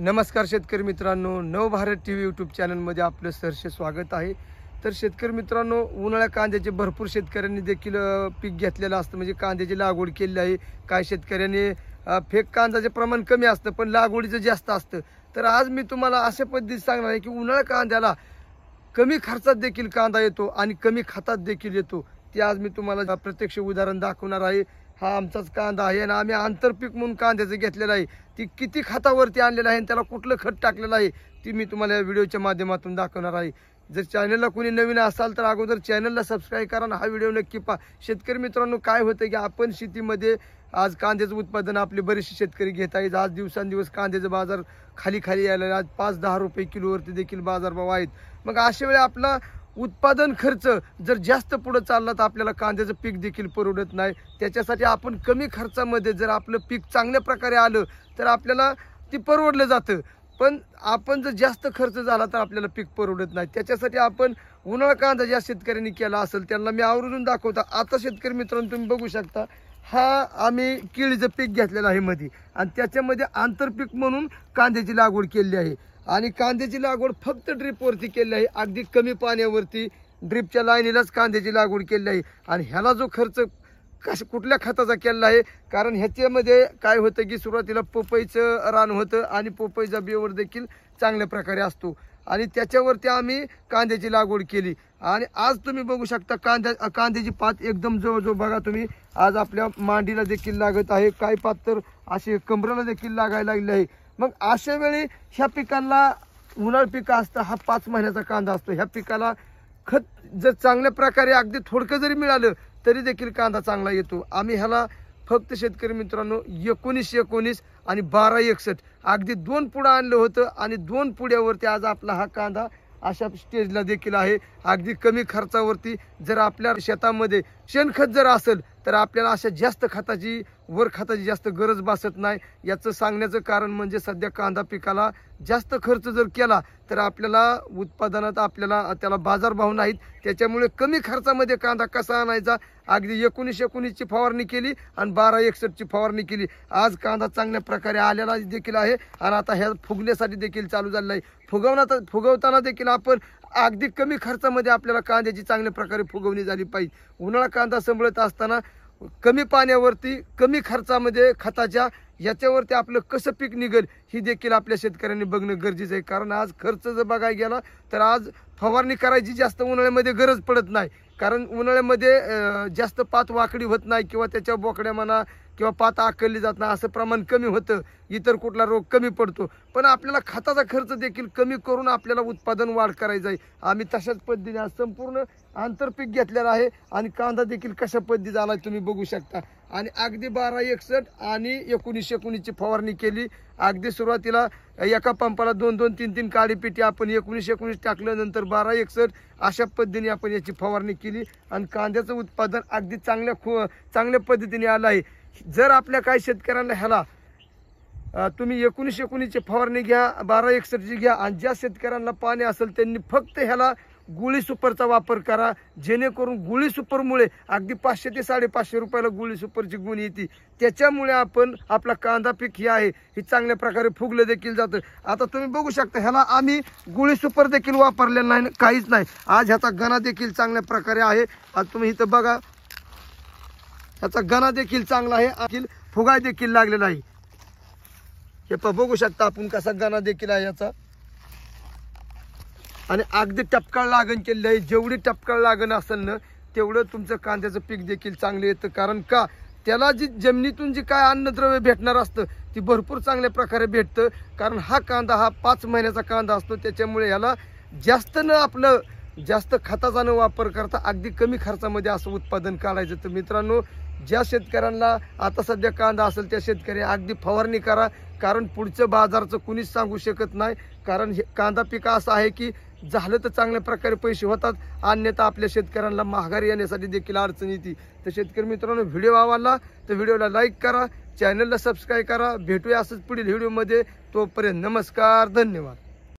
नमस्कार शेतकरी मित्रांनो नवभारत टी व्ही यूट्यूब चॅनलमध्ये आपलं सहर्ष स्वागत आहे तर शेतकरी मित्रांनो उन्हाळ्या कांद्याचे भरपूर शेतकऱ्यांनी देखील पीक घेतलेलं असतं म्हणजे कांद्याची लागवड केली आहे काय शेतकऱ्यांनी फेक कांद्याचे प्रमाण कमी असतं पण लागवडीचं जास्त असतं तर आज मी तुम्हाला अशा पद्धतीत सांगणार आहे की उन्हाळ्या कांद्याला कमी खर्चात देखील कांदा येतो आणि कमी खतात देखील येतो ते आज मी तुम्हाला प्रत्यक्ष उदाहरण दाखवणार आहे हा आमचाच कांदा आहे आणि आम्ही आंतरपीक म्हणून कांद्याचं घेतलेलं आहे ती किती खतावरती आणलेलं आहे आणि त्याला कुठलं खत टाकलेलं आहे ती मी तुम्हाला या व्हिडिओच्या माध्यमातून दाखवणार आहे जर चॅनलला कोणी नवीन असाल तर अगोदर चॅनलला सबस्क्राईब करा हा व्हिडिओ नक्की पा शेतकरी मित्रांनो काय होतं की आपण शेतीमध्ये आज कांद्याचं उत्पादन आपले बरेचसे शेतकरी घेत आहेत आज दिवसांदिवस कांद्याचं बाजार खाली खाली यायला आज पाच दहा रुपये किलोवरती देखील बाजारभाव आहेत मग अशा वेळी आपला उत्पादन खर्च जर जास्त पुढं चालला तर आपल्याला कांद्याचं पीक देखील परवडत नाही त्याच्यासाठी आपण कमी खर्चामध्ये जर आपलं पीक चांगल्या प्रकारे आलं तर आपल्याला ती परवडलं जातं पण आपण जर जास्त खर्च झाला तर आपल्याला पीक परवडत नाही त्याच्यासाठी आपण उन्हाळा कांदा ज्या शेतकऱ्यांनी केला असेल त्यांना मी आवर्जून दाखवता आता शेतकरी मित्रांनो तुम्ही बघू शकता हा आम्ही केळीचं पीक घेतलेलं आहे मध्ये आणि त्याच्यामध्ये आंतरपीक म्हणून कांद्याची लागवड केली आहे आणि कांद्याची लागवड फक्त ड्रिपवरती केली आहे अगदी कमी पाण्यावरती ड्रिपच्या लाईनीलाच कांद्याची लागवड केली आहे आणि ह्याला जो खर्च कश कुठल्या खताचा केला आहे कारण ह्याच्यामध्ये काय होतं की सुरुवातीला पोपईचं रान होतं आणि पोपईचा बिवर देखील चांगल्या प्रकारे असतो आणि त्याच्यावरती आम्ही कांद्याची लागवड केली आणि आज तुम्ही बघू शकता कांद्या कांद्याची पात एकदम जवळजवळ बघा तुम्ही आज आपल्या मांडीला देखील लागत आहे काय पात तर असे कमराला देखील लागायला लागले आहे मग अशा वेळी ह्या पिकांना उन्हाळ पिकं असतं हा पाच महिन्याचा कांदा असतो ह्या पिकाला खत जर चांगल्या प्रकारे अगदी थोडकं जरी मिळालं तरी देखील कांदा चांगला येतो आम्ही ह्याला फक्त शेतकरी मित्रांनो एकोणीस एकोणीस आणि बारा एकसष्ट अगदी दोन पुढं आणलं होतं आणि दोन पुड्यावरती आज आपला हा कांदा अशा स्टेजला देखील आहे अगदी कमी खर्चावरती जर आपल्या शेतामध्ये शेणखत जर असेल तर आपल्याला अशा जास्त खताची वर खताची जास्त गरज भासत नाही याचं सांगण्याचं कारण म्हणजे सध्या कांदा पिकाला जास्त खर्च जर केला तर आपल्याला उत्पादनात आपल्याला त्याला बाजारभाव नाहीत त्याच्यामुळे कमी खर्चामध्ये कांदा कसा आणायचा अगदी एकोणीस एकोणीसची फवारणी केली आणि बारा एकसष्टची फवारणी केली आज कांदा चांगल्या प्रकारे आलेला देखील आहे आणि आता ह्या फुगण्यासाठी देखील चालू झालेला आहे फुगवण्याचा फुगवताना देखील आपण अगदी कमी खर्चामध्ये आपल्याला कांद्याची चांगल्या प्रकारे फुगवणी झाली पाहिजे उन्हाळा कांदा संभळत असताना कमी पाण्यावरती कमी खर्चामध्ये खताच्या याच्यावरती आपलं कसं पीक निघेल ही देखील आपल्या शेतकऱ्यांनी बघणं गरजेचं आहे कारण आज खर्च जर बघायला गेला तर आज फवारणी करायची जास्त उन्हाळ्यामध्ये गरज पडत नाही कारण उन्हाळ्यामध्ये जास्त पात वाकडी होत नाही किंवा त्याच्या बोकड्या म्हणा किंवा पात आकलली जात नाही असं प्रमाण कमी होतं इतर कुठला रोग कमी पडतो पण आपल्याला खताचा खर्च देखील कमी करून आपल्याला उत्पादन वाढ करायचं आहे आम्ही तशाच पद्धतीने आज संपूर्ण आंतरपीक घेतलेलं आहे आणि कांदा देखील कशा पद्धतीचा आला तुम्ही बघू शकता आणि अगदी बारा एकसठ आणि एकोणीसशे एकोणीसची फवारणी केली अगदी सुरुवातीला एका पंपाला दोन दोन तीन तीन काळी पेटी आपण एकोणीसशे एकोणीस टाकलं नंतर बारा एकसठ अशा पद्धतीने आपण याची फवारणी केली आणि कांद्याचं उत्पादन अगदी चांगल्या खू चांगल्या पद्धतीने आलं आहे जर आपल्या काही शेतकऱ्यांना ह्याला तुम्ही एकोणीसशे एकोणीसची फवारणी घ्या बारा एकसष्टची घ्या आणि ज्या शेतकऱ्यांना पाणी असेल त्यांनी फक्त ह्याला गुळी सुपरचा वापर करा जेणेकरून गुळी सुपरमुळे अगदी पाचशे ते साडेपाचशे रुपयाला गुळी सुपरची गुण येते त्याच्यामुळे आपण आपला कांदा पीक हे आहे हे चांगल्या प्रकारे फुगलं देखील जातं आता तुम्ही बघू शकता ह्याला आम्ही गुळी सुपर देखील वापरले नाही काहीच नाही आज ह्याचा गणा देखील चांगल्या प्रकारे आहे आज तुम्ही इथं बघा ह्याचा गणा देखील चांगला आहे आणखी फुगाय देखील लागलेला आहे हे बघू शकता आपण कसा गणा देखील आहे याचा आणि अगदी टपकाळ लागण केलेली आहे जेवढी टपकाळ लागण असेल ना तेवढं तुमचं कांद्याचं पीक देखील चांगलं येतं कारण का त्याला जी जमिनीतून जी काय अन्नद्रव्य भेटणार असतं ती भरपूर चांगल्या प्रकारे भेटतं कारण हा कांदा हा पाच महिन्याचा कांदा असतो त्याच्यामुळे याला जास्त न आपलं जास्त खताचा न वापर करता अगदी कमी खर्चामध्ये असं उत्पादन काढायचं तर मित्रांनो ज्या शेतकऱ्यांना आता सध्या कांदा असेल त्या शेतकरी अगदी फवारणी करा कारण पुढचं बाजारचं कुणीच सांगू शकत नाही कारण हे कांदा पिका असं आहे की झालं तर चांगल्या प्रकारे पैसे होतात अन्यथा आपल्या शेतकऱ्यांना महागारी येण्यासाठी देखील अडचण येते तर शेतकरी मित्रांनो व्हिडिओ आवडला तर व्हिडिओला लाईक करा चॅनलला सबस्क्राईब करा भेटूया असंच पुढील व्हिडिओमध्ये तोपर्यंत नमस्कार धन्यवाद